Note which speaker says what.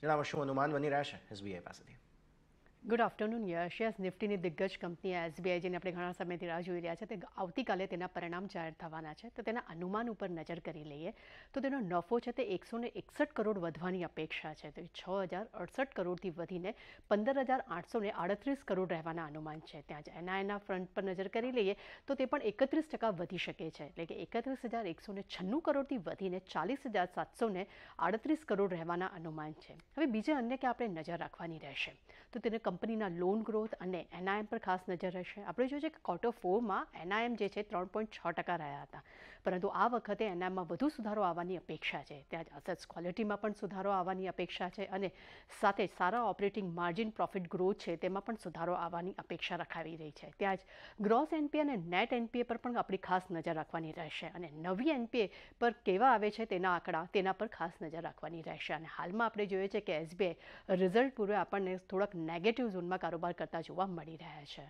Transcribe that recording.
Speaker 1: There our show Oman Money Rash has we capacity. Good afternoon yes share Nifty ने दिग्गज company SBI जी ने अपने घणा समय दिला जो ही रहा छे ते आवती काले तेना परिणाम जाहीर થવાના છે તો તેના અનુમાન ઉપર નજર કરી લઈએ તો તેનો નફો છે તે 161 કરોડ વધવાની અપેક્ષા છે તે 6068 કરોડ થી વધીને 15838 કરોડ રહેવાનો અનુમાન છે ત્યાં જ एनएआई ના ફ્રન્ટ પર નજર કરી લઈએ તો તે પણ 31% વધી શકે છે એટલે કે 31196 કરોડ થી વધીને 40738 કરોડ રહેવાનો અનુમાન છે હવે બીજા અન્ય કે આપણે નજર રાખવાની રહેશે તો તે કંપનીના લોન growth અને NIM પર ખાસ નજર રહેશે આપણે જોજે ક્વાર્ટર 4 માં NIM જે છે 3.6% રાયા હતા પરંતુ આ વખતે NIM માં વધુ સુધારો આવવાની અપેક્ષા છે ત્યાજ asset quality માં પણ સુધારો આવવાની અપેક્ષા છે અને સાથે સારા ઓપરેટિંગ માર્જિન પ્રોફિટ growth છે તેમાં પણ સુધારો આવવાની અપેક્ષા રાખાવી રહી છે ત્યાજ gross NPA ને net NPA પર પણ આપણી ખાસ નજર રાખવાની રહેશે અને નવી NPA પર કેવા આવે છે તેના આંકડા તેના પર ખાસ નજર રાખવાની રહેશે અને હાલમાં આપણે જોયું છે કે SBI રિઝલ્ટ પૂરે આપણે થોડક નેગેટ ઝોનમાં કારોબાર કરતા જોવા મળી રહ્યા છે